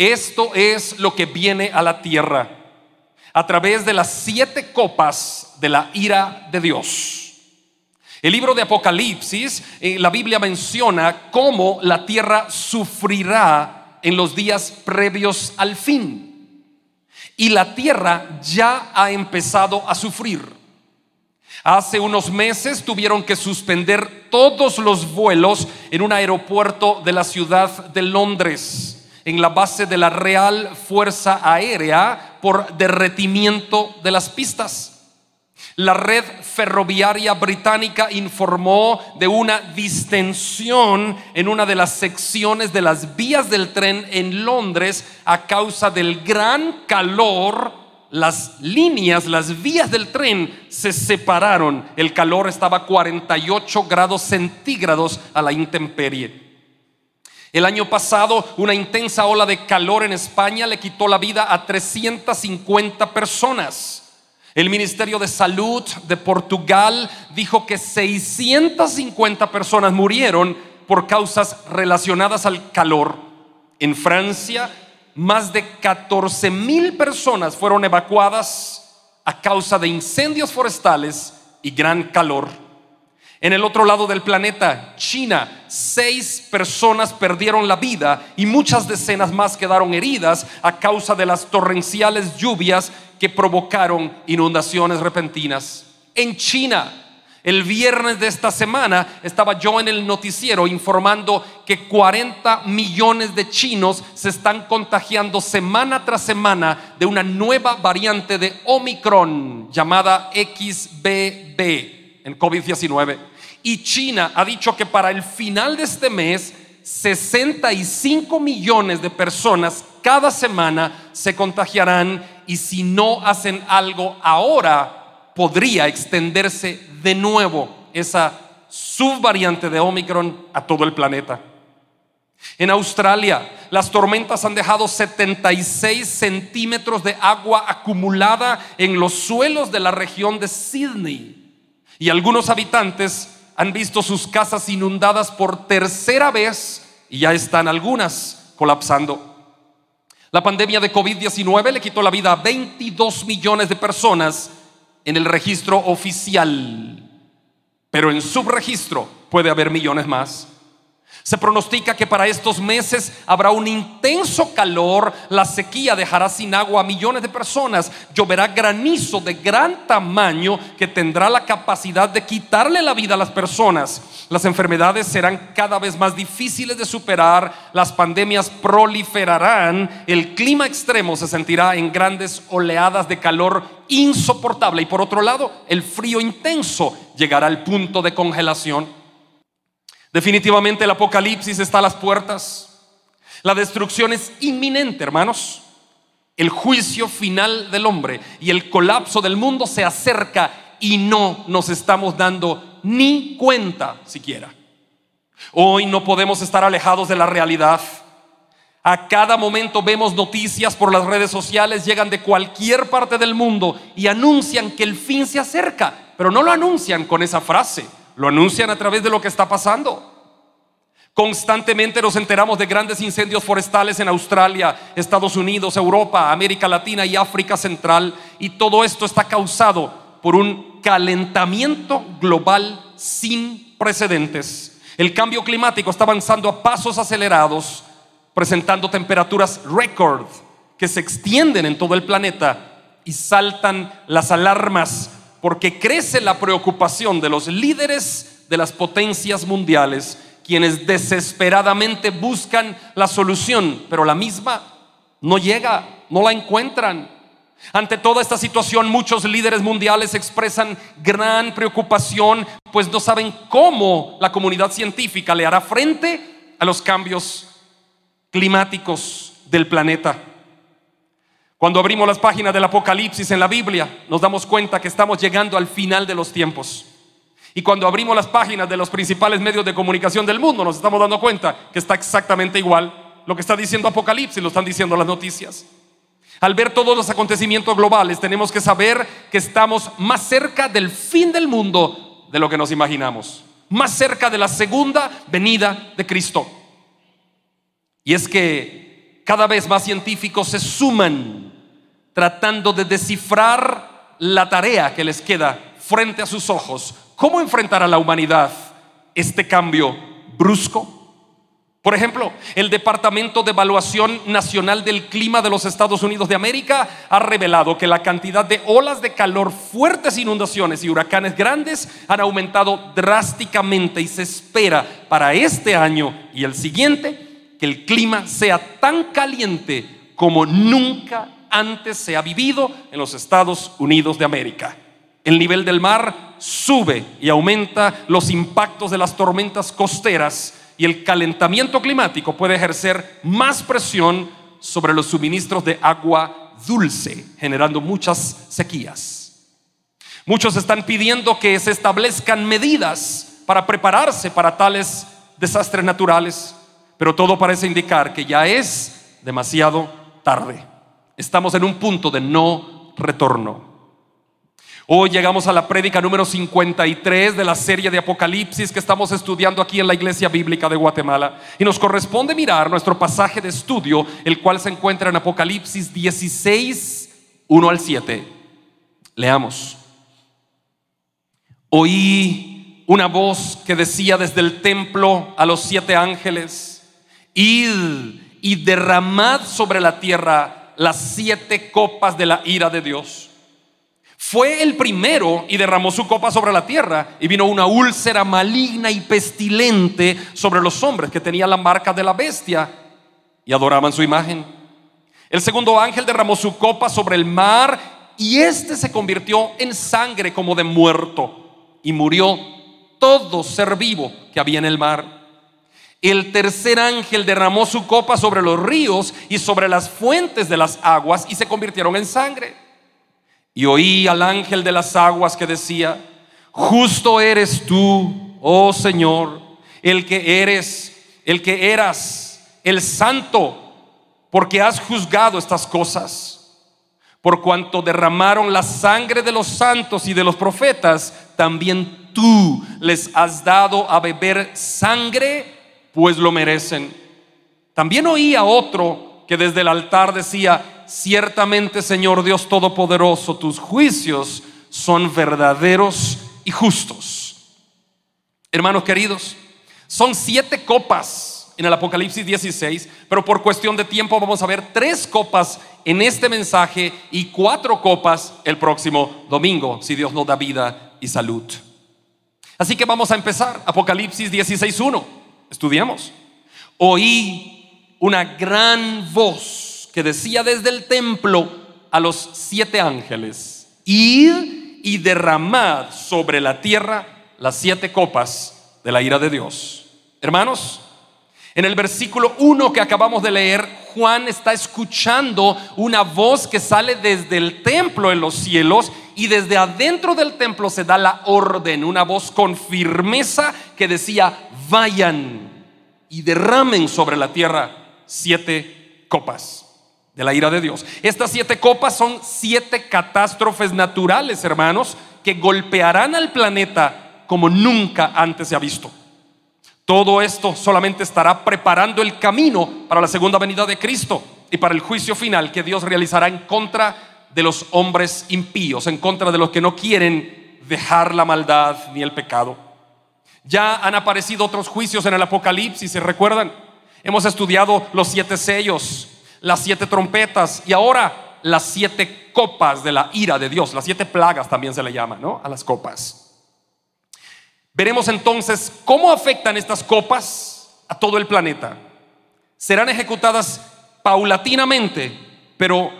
Esto es lo que viene a la tierra a través de las siete copas de la ira de Dios. El libro de Apocalipsis, eh, la Biblia menciona cómo la tierra sufrirá en los días previos al fin. Y la tierra ya ha empezado a sufrir. Hace unos meses tuvieron que suspender todos los vuelos en un aeropuerto de la ciudad de Londres en la base de la Real Fuerza Aérea por derretimiento de las pistas. La red ferroviaria británica informó de una distensión en una de las secciones de las vías del tren en Londres a causa del gran calor. Las líneas, las vías del tren se separaron. El calor estaba a 48 grados centígrados a la intemperie. El año pasado, una intensa ola de calor en España le quitó la vida a 350 personas. El Ministerio de Salud de Portugal dijo que 650 personas murieron por causas relacionadas al calor. En Francia, más de 14 mil personas fueron evacuadas a causa de incendios forestales y gran calor. En el otro lado del planeta, China, seis personas perdieron la vida y muchas decenas más quedaron heridas a causa de las torrenciales lluvias que provocaron inundaciones repentinas. En China, el viernes de esta semana estaba yo en el noticiero informando que 40 millones de chinos se están contagiando semana tras semana de una nueva variante de Omicron llamada XBB en COVID-19. Y China ha dicho que para el final de este mes, 65 millones de personas cada semana se contagiarán y si no hacen algo ahora, podría extenderse de nuevo esa subvariante de Omicron a todo el planeta. En Australia, las tormentas han dejado 76 centímetros de agua acumulada en los suelos de la región de Sydney. Y algunos habitantes han visto sus casas inundadas por tercera vez y ya están algunas colapsando. La pandemia de COVID-19 le quitó la vida a 22 millones de personas en el registro oficial, pero en subregistro puede haber millones más. Se pronostica que para estos meses habrá un intenso calor, la sequía dejará sin agua a millones de personas, lloverá granizo de gran tamaño que tendrá la capacidad de quitarle la vida a las personas. Las enfermedades serán cada vez más difíciles de superar, las pandemias proliferarán, el clima extremo se sentirá en grandes oleadas de calor insoportable y por otro lado el frío intenso llegará al punto de congelación. Definitivamente el apocalipsis está a las puertas. La destrucción es inminente, hermanos. El juicio final del hombre y el colapso del mundo se acerca y no nos estamos dando ni cuenta siquiera. Hoy no podemos estar alejados de la realidad. A cada momento vemos noticias por las redes sociales, llegan de cualquier parte del mundo y anuncian que el fin se acerca, pero no lo anuncian con esa frase lo anuncian a través de lo que está pasando. Constantemente nos enteramos de grandes incendios forestales en Australia, Estados Unidos, Europa, América Latina y África Central. Y todo esto está causado por un calentamiento global sin precedentes. El cambio climático está avanzando a pasos acelerados, presentando temperaturas récord que se extienden en todo el planeta y saltan las alarmas porque crece la preocupación de los líderes de las potencias mundiales, quienes desesperadamente buscan la solución, pero la misma no llega, no la encuentran. Ante toda esta situación, muchos líderes mundiales expresan gran preocupación, pues no saben cómo la comunidad científica le hará frente a los cambios climáticos del planeta. Cuando abrimos las páginas del Apocalipsis en la Biblia, nos damos cuenta que estamos llegando al final de los tiempos. Y cuando abrimos las páginas de los principales medios de comunicación del mundo, nos estamos dando cuenta que está exactamente igual. Lo que está diciendo Apocalipsis lo están diciendo las noticias. Al ver todos los acontecimientos globales, tenemos que saber que estamos más cerca del fin del mundo de lo que nos imaginamos. Más cerca de la segunda venida de Cristo. Y es que cada vez más científicos se suman tratando de descifrar la tarea que les queda frente a sus ojos. ¿Cómo enfrentar a la humanidad este cambio brusco? Por ejemplo, el Departamento de Evaluación Nacional del Clima de los Estados Unidos de América ha revelado que la cantidad de olas de calor, fuertes inundaciones y huracanes grandes han aumentado drásticamente y se espera para este año y el siguiente que el clima sea tan caliente como nunca antes se ha vivido en los Estados Unidos de América. El nivel del mar sube y aumenta los impactos de las tormentas costeras y el calentamiento climático puede ejercer más presión sobre los suministros de agua dulce, generando muchas sequías. Muchos están pidiendo que se establezcan medidas para prepararse para tales desastres naturales pero todo parece indicar que ya es demasiado tarde. Estamos en un punto de no retorno. Hoy llegamos a la prédica número 53 de la serie de Apocalipsis que estamos estudiando aquí en la Iglesia Bíblica de Guatemala. Y nos corresponde mirar nuestro pasaje de estudio, el cual se encuentra en Apocalipsis 16, 1 al 7. Leamos. Oí una voz que decía desde el templo a los siete ángeles id y derramad sobre la tierra las siete copas de la ira de Dios. Fue el primero y derramó su copa sobre la tierra y vino una úlcera maligna y pestilente sobre los hombres que tenían la marca de la bestia y adoraban su imagen. El segundo ángel derramó su copa sobre el mar y éste se convirtió en sangre como de muerto y murió todo ser vivo que había en el mar. El tercer ángel derramó su copa sobre los ríos y sobre las fuentes de las aguas y se convirtieron en sangre. Y oí al ángel de las aguas que decía, justo eres tú, oh Señor, el que eres, el que eras, el santo, porque has juzgado estas cosas. Por cuanto derramaron la sangre de los santos y de los profetas, también tú les has dado a beber sangre pues lo merecen. También oía otro que desde el altar decía, ciertamente Señor Dios Todopoderoso, tus juicios son verdaderos y justos. Hermanos queridos, son siete copas en el Apocalipsis 16, pero por cuestión de tiempo vamos a ver tres copas en este mensaje y cuatro copas el próximo domingo, si Dios nos da vida y salud. Así que vamos a empezar, Apocalipsis 16.1 estudiamos, oí una gran voz que decía desde el templo a los siete ángeles, id y derramad sobre la tierra las siete copas de la ira de Dios. Hermanos, en el versículo 1 que acabamos de leer, Juan está escuchando una voz que sale desde el templo en los cielos y desde adentro del templo se da la orden, una voz con firmeza que decía, vayan y derramen sobre la tierra siete copas de la ira de Dios. Estas siete copas son siete catástrofes naturales, hermanos, que golpearán al planeta como nunca antes se ha visto. Todo esto solamente estará preparando el camino para la segunda venida de Cristo y para el juicio final que Dios realizará en contra de los hombres impíos, en contra de los que no quieren dejar la maldad ni el pecado. Ya han aparecido otros juicios en el Apocalipsis, ¿se recuerdan? Hemos estudiado los siete sellos, las siete trompetas y ahora las siete copas de la ira de Dios, las siete plagas también se le llama, ¿no? A las copas. Veremos entonces cómo afectan estas copas a todo el planeta. Serán ejecutadas paulatinamente, pero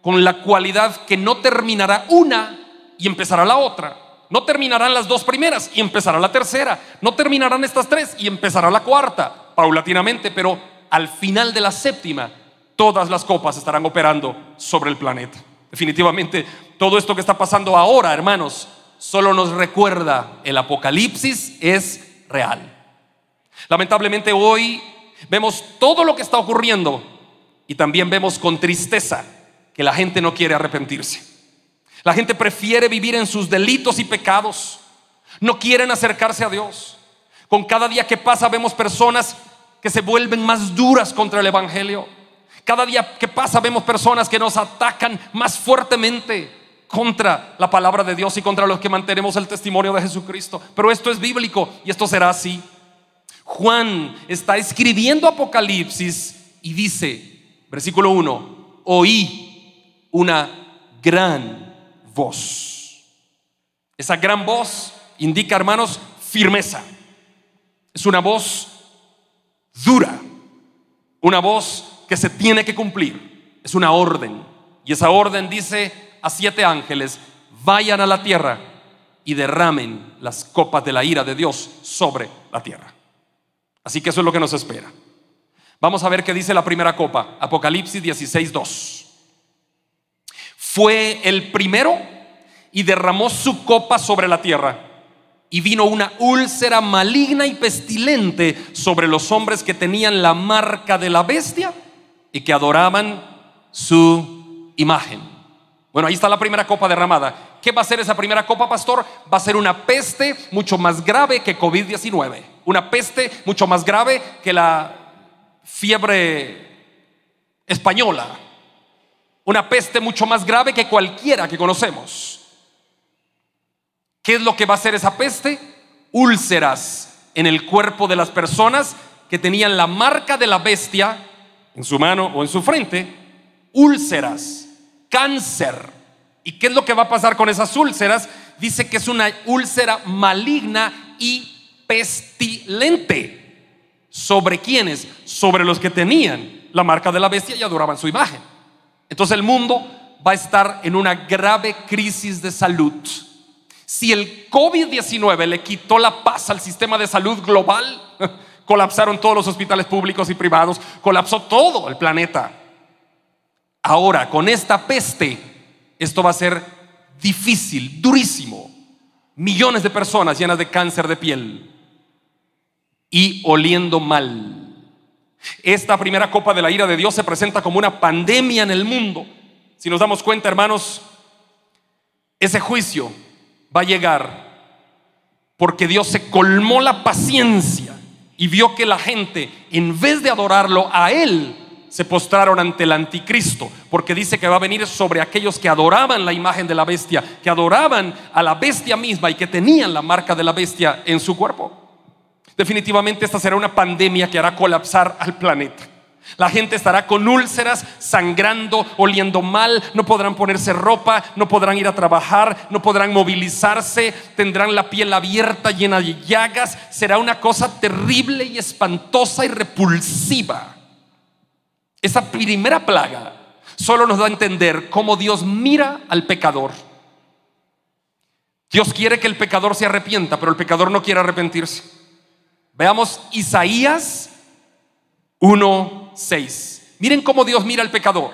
con la cualidad que no terminará una y empezará la otra no terminarán las dos primeras y empezará la tercera. No terminarán estas tres y empezará la cuarta, paulatinamente, pero al final de la séptima, todas las copas estarán operando sobre el planeta. Definitivamente, todo esto que está pasando ahora, hermanos, solo nos recuerda, el apocalipsis es real. Lamentablemente hoy vemos todo lo que está ocurriendo y también vemos con tristeza que la gente no quiere arrepentirse. La gente prefiere vivir en sus delitos y pecados. No quieren acercarse a Dios. Con cada día que pasa vemos personas que se vuelven más duras contra el Evangelio. Cada día que pasa vemos personas que nos atacan más fuertemente contra la palabra de Dios y contra los que mantenemos el testimonio de Jesucristo. Pero esto es bíblico y esto será así. Juan está escribiendo Apocalipsis y dice, versículo 1, oí una gran voz. Esa gran voz indica, hermanos, firmeza. Es una voz dura, una voz que se tiene que cumplir. Es una orden. Y esa orden dice a siete ángeles, vayan a la tierra y derramen las copas de la ira de Dios sobre la tierra. Así que eso es lo que nos espera. Vamos a ver qué dice la primera copa, Apocalipsis 16:2 fue el primero y derramó su copa sobre la tierra. Y vino una úlcera maligna y pestilente sobre los hombres que tenían la marca de la bestia y que adoraban su imagen. Bueno, ahí está la primera copa derramada. ¿Qué va a ser esa primera copa, pastor? Va a ser una peste mucho más grave que COVID-19. Una peste mucho más grave que la fiebre española una peste mucho más grave que cualquiera que conocemos. ¿Qué es lo que va a hacer esa peste? Úlceras en el cuerpo de las personas que tenían la marca de la bestia en su mano o en su frente. Úlceras, cáncer. ¿Y qué es lo que va a pasar con esas úlceras? Dice que es una úlcera maligna y pestilente. ¿Sobre quiénes? Sobre los que tenían la marca de la bestia y adoraban su imagen. Entonces el mundo va a estar en una grave crisis de salud. Si el COVID-19 le quitó la paz al sistema de salud global, colapsaron todos los hospitales públicos y privados, colapsó todo el planeta. Ahora, con esta peste, esto va a ser difícil, durísimo. Millones de personas llenas de cáncer de piel y oliendo mal. Esta primera copa de la ira de Dios se presenta como una pandemia en el mundo. Si nos damos cuenta, hermanos, ese juicio va a llegar porque Dios se colmó la paciencia y vio que la gente, en vez de adorarlo a Él, se postraron ante el anticristo, porque dice que va a venir sobre aquellos que adoraban la imagen de la bestia, que adoraban a la bestia misma y que tenían la marca de la bestia en su cuerpo. Definitivamente esta será una pandemia que hará colapsar al planeta. La gente estará con úlceras, sangrando, oliendo mal, no podrán ponerse ropa, no podrán ir a trabajar, no podrán movilizarse, tendrán la piel abierta, llena de llagas. Será una cosa terrible y espantosa y repulsiva. Esa primera plaga solo nos da a entender cómo Dios mira al pecador. Dios quiere que el pecador se arrepienta, pero el pecador no quiere arrepentirse. Veamos Isaías 1.6. Miren cómo Dios mira al pecador.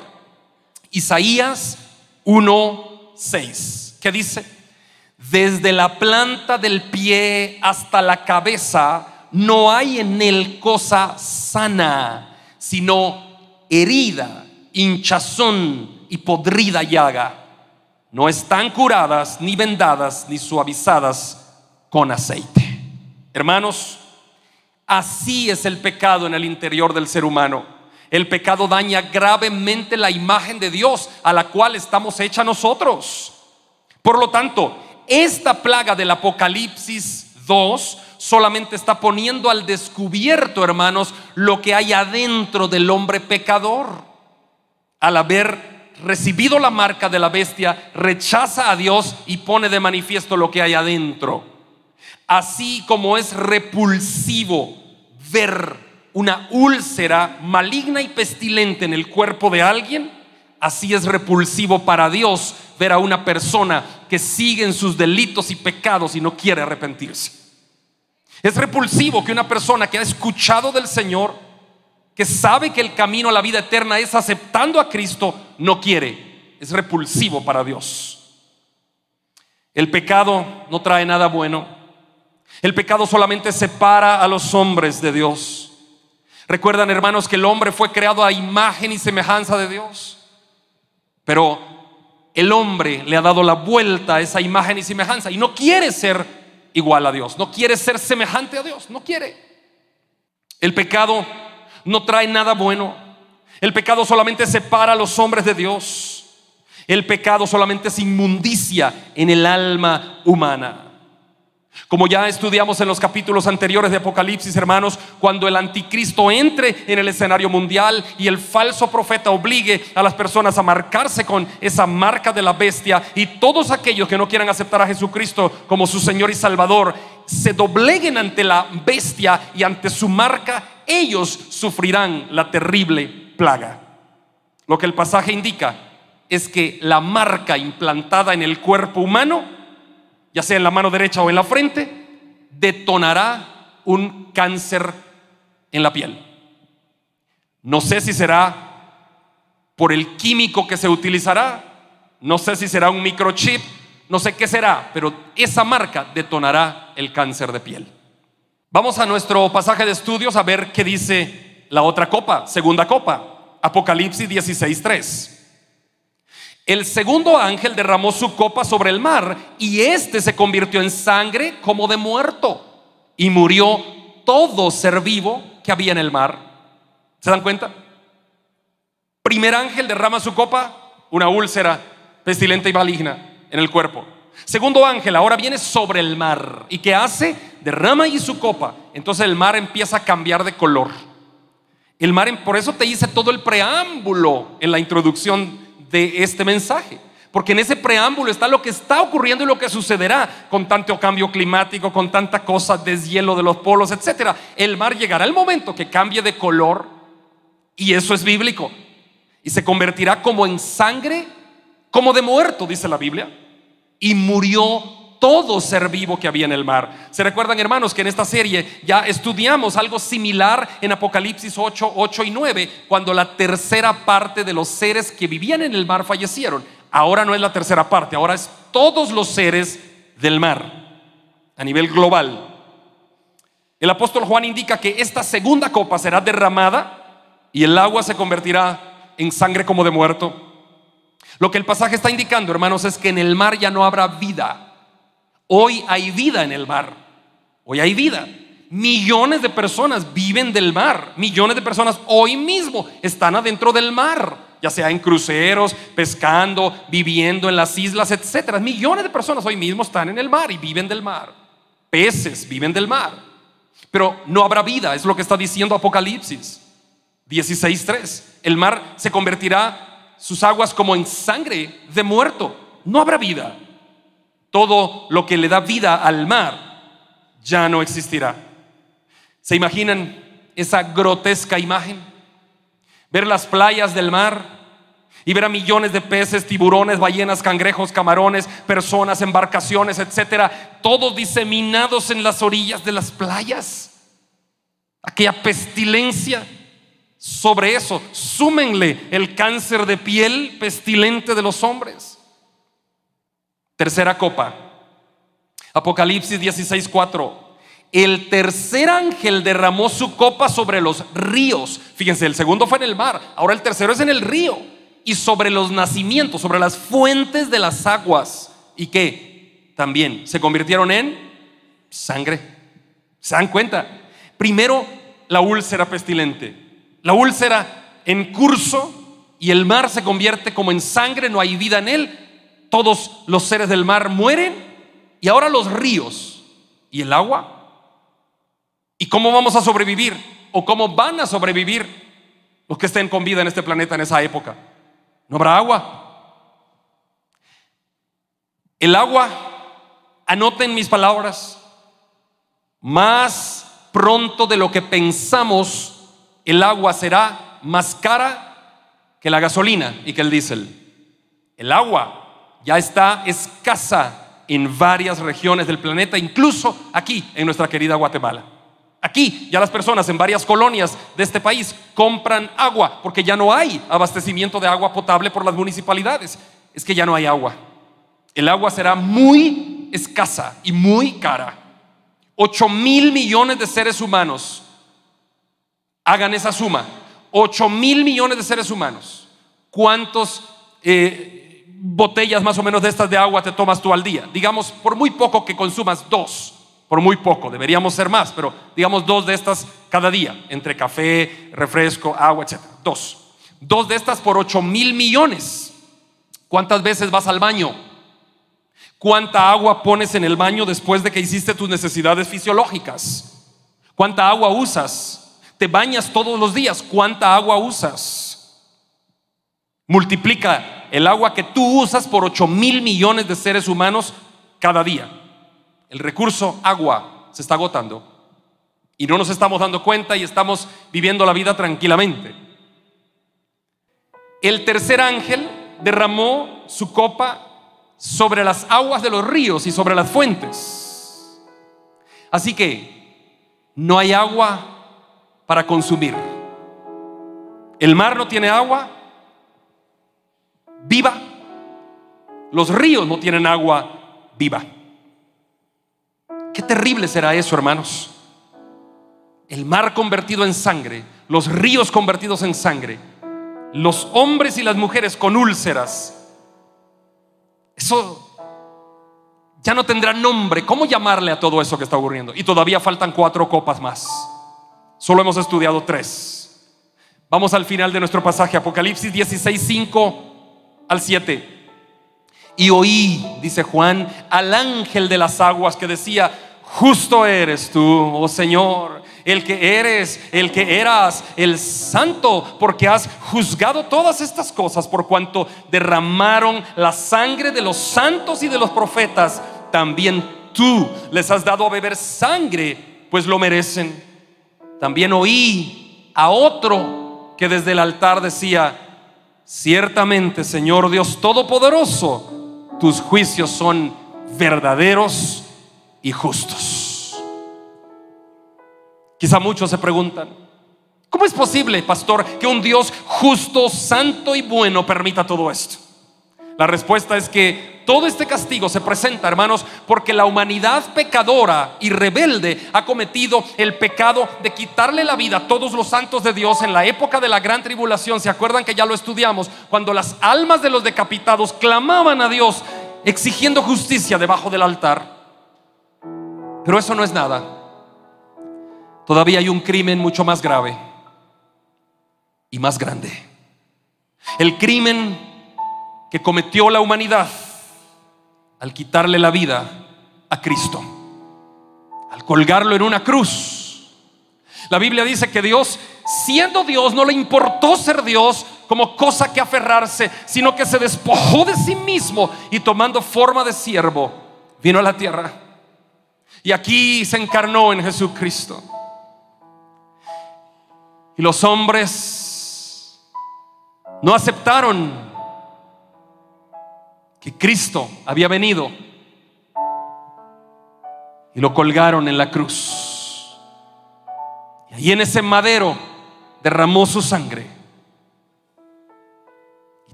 Isaías 1.6. ¿Qué dice? Desde la planta del pie hasta la cabeza no hay en él cosa sana, sino herida, hinchazón y podrida llaga. No están curadas, ni vendadas, ni suavizadas con aceite. Hermanos, Así es el pecado en el interior del ser humano. El pecado daña gravemente la imagen de Dios a la cual estamos hechos nosotros. Por lo tanto, esta plaga del Apocalipsis 2 solamente está poniendo al descubierto, hermanos, lo que hay adentro del hombre pecador. Al haber recibido la marca de la bestia, rechaza a Dios y pone de manifiesto lo que hay adentro así como es repulsivo ver una úlcera maligna y pestilente en el cuerpo de alguien, así es repulsivo para Dios ver a una persona que sigue en sus delitos y pecados y no quiere arrepentirse. Es repulsivo que una persona que ha escuchado del Señor, que sabe que el camino a la vida eterna es aceptando a Cristo, no quiere. Es repulsivo para Dios. El pecado no trae nada bueno, el pecado solamente separa a los hombres de Dios. Recuerdan, hermanos, que el hombre fue creado a imagen y semejanza de Dios. Pero el hombre le ha dado la vuelta a esa imagen y semejanza y no quiere ser igual a Dios, no quiere ser semejante a Dios, no quiere. El pecado no trae nada bueno. El pecado solamente separa a los hombres de Dios. El pecado solamente es inmundicia en el alma humana. Como ya estudiamos en los capítulos anteriores de Apocalipsis, hermanos, cuando el anticristo entre en el escenario mundial y el falso profeta obligue a las personas a marcarse con esa marca de la bestia y todos aquellos que no quieran aceptar a Jesucristo como su Señor y Salvador, se dobleguen ante la bestia y ante su marca, ellos sufrirán la terrible plaga. Lo que el pasaje indica es que la marca implantada en el cuerpo humano ya sea en la mano derecha o en la frente, detonará un cáncer en la piel. No sé si será por el químico que se utilizará, no sé si será un microchip, no sé qué será, pero esa marca detonará el cáncer de piel. Vamos a nuestro pasaje de estudios a ver qué dice la otra copa, segunda copa, Apocalipsis 16.3. El segundo ángel derramó su copa sobre el mar y éste se convirtió en sangre como de muerto y murió todo ser vivo que había en el mar. ¿Se dan cuenta? Primer ángel derrama su copa, una úlcera pestilente y maligna en el cuerpo. Segundo ángel ahora viene sobre el mar. ¿Y qué hace? Derrama y su copa. Entonces el mar empieza a cambiar de color. El mar, por eso te hice todo el preámbulo en la introducción de este mensaje. Porque en ese preámbulo está lo que está ocurriendo y lo que sucederá con tanto cambio climático, con tanta cosa, deshielo de los polos, etc. El mar llegará el momento que cambie de color y eso es bíblico. Y se convertirá como en sangre, como de muerto, dice la Biblia. Y murió todo ser vivo que había en el mar. ¿Se recuerdan, hermanos, que en esta serie ya estudiamos algo similar en Apocalipsis 8, 8 y 9, cuando la tercera parte de los seres que vivían en el mar fallecieron? Ahora no es la tercera parte, ahora es todos los seres del mar a nivel global. El apóstol Juan indica que esta segunda copa será derramada y el agua se convertirá en sangre como de muerto. Lo que el pasaje está indicando, hermanos, es que en el mar ya no habrá vida Hoy hay vida en el mar. Hoy hay vida. Millones de personas viven del mar. Millones de personas hoy mismo están adentro del mar, ya sea en cruceros, pescando, viviendo en las islas, etcétera. Millones de personas hoy mismo están en el mar y viven del mar. Peces viven del mar. Pero no habrá vida, es lo que está diciendo Apocalipsis 16:3. El mar se convertirá sus aguas como en sangre de muerto. No habrá vida todo lo que le da vida al mar ya no existirá. ¿Se imaginan esa grotesca imagen? Ver las playas del mar y ver a millones de peces, tiburones, ballenas, cangrejos, camarones, personas, embarcaciones, etcétera, todos diseminados en las orillas de las playas. Aquella pestilencia sobre eso, súmenle el cáncer de piel pestilente de los hombres. Tercera copa. Apocalipsis 16:4. El tercer ángel derramó su copa sobre los ríos. Fíjense, el segundo fue en el mar, ahora el tercero es en el río y sobre los nacimientos, sobre las fuentes de las aguas. ¿Y que También se convirtieron en sangre. ¿Se dan cuenta? Primero la úlcera pestilente, la úlcera en curso y el mar se convierte como en sangre, no hay vida en él todos los seres del mar mueren y ahora los ríos y el agua. ¿Y cómo vamos a sobrevivir? ¿O cómo van a sobrevivir los que estén con vida en este planeta en esa época? No habrá agua. El agua, anoten mis palabras, más pronto de lo que pensamos, el agua será más cara que la gasolina y que el diésel. El agua ya está escasa en varias regiones del planeta, incluso aquí en nuestra querida Guatemala. Aquí ya las personas en varias colonias de este país compran agua porque ya no hay abastecimiento de agua potable por las municipalidades. Es que ya no hay agua. El agua será muy escasa y muy cara. 8 mil millones de seres humanos. Hagan esa suma. 8 mil millones de seres humanos. ¿Cuántos eh, botellas más o menos de estas de agua te tomas tú al día? Digamos, por muy poco que consumas, dos, por muy poco, deberíamos ser más, pero digamos dos de estas cada día, entre café, refresco, agua, etc. Dos. Dos de estas por ocho mil millones. ¿Cuántas veces vas al baño? ¿Cuánta agua pones en el baño después de que hiciste tus necesidades fisiológicas? ¿Cuánta agua usas? ¿Te bañas todos los días? ¿Cuánta agua usas? Multiplica el agua que tú usas por 8 mil millones de seres humanos cada día. El recurso agua se está agotando y no nos estamos dando cuenta y estamos viviendo la vida tranquilamente. El tercer ángel derramó su copa sobre las aguas de los ríos y sobre las fuentes. Así que no hay agua para consumir. El mar no tiene agua, viva. Los ríos no tienen agua viva. Qué terrible será eso, hermanos. El mar convertido en sangre, los ríos convertidos en sangre, los hombres y las mujeres con úlceras. Eso ya no tendrá nombre. ¿Cómo llamarle a todo eso que está ocurriendo? Y todavía faltan cuatro copas más. Solo hemos estudiado tres. Vamos al final de nuestro pasaje, Apocalipsis 16.5 al 7. Y oí, dice Juan, al ángel de las aguas que decía, justo eres tú, oh Señor, el que eres, el que eras, el santo, porque has juzgado todas estas cosas por cuanto derramaron la sangre de los santos y de los profetas. También tú les has dado a beber sangre, pues lo merecen. También oí a otro que desde el altar decía, Ciertamente, Señor Dios Todopoderoso, tus juicios son verdaderos y justos. Quizá muchos se preguntan, ¿cómo es posible, pastor, que un Dios justo, santo y bueno permita todo esto? La respuesta es que todo este castigo se presenta, hermanos, porque la humanidad pecadora y rebelde ha cometido el pecado de quitarle la vida a todos los santos de Dios en la época de la gran tribulación. ¿Se acuerdan que ya lo estudiamos? Cuando las almas de los decapitados clamaban a Dios exigiendo justicia debajo del altar. Pero eso no es nada. Todavía hay un crimen mucho más grave y más grande. El crimen que cometió la humanidad al quitarle la vida a Cristo, al colgarlo en una cruz. La Biblia dice que Dios, siendo Dios, no le importó ser Dios como cosa que aferrarse, sino que se despojó de sí mismo y tomando forma de siervo, vino a la tierra. Y aquí se encarnó en Jesucristo. Y los hombres no aceptaron y Cristo había venido y lo colgaron en la cruz. Y ahí en ese madero derramó su sangre.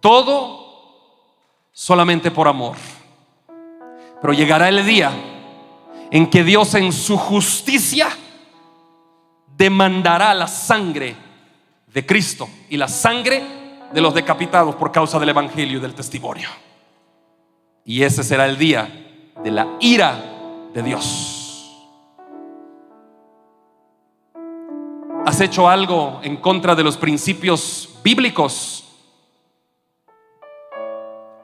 todo solamente por amor. Pero llegará el día en que Dios en su justicia demandará la sangre de Cristo y la sangre de los decapitados por causa del Evangelio y del testimonio. Y ese será el día de la ira de Dios. ¿Has hecho algo en contra de los principios bíblicos?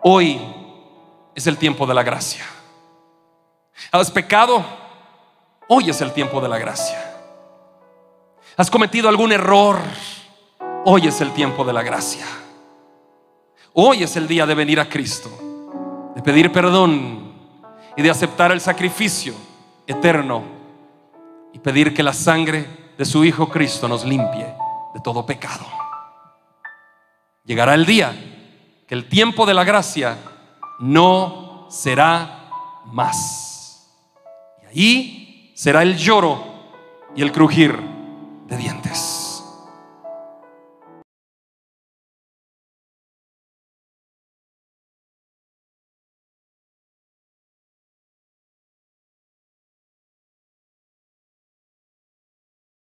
Hoy es el tiempo de la gracia. ¿Has pecado? Hoy es el tiempo de la gracia. ¿Has cometido algún error? Hoy es el tiempo de la gracia. Hoy es el día de venir a Cristo de pedir perdón y de aceptar el sacrificio eterno y pedir que la sangre de su Hijo Cristo nos limpie de todo pecado. Llegará el día que el tiempo de la gracia no será más. Y ahí será el lloro y el crujir de dientes.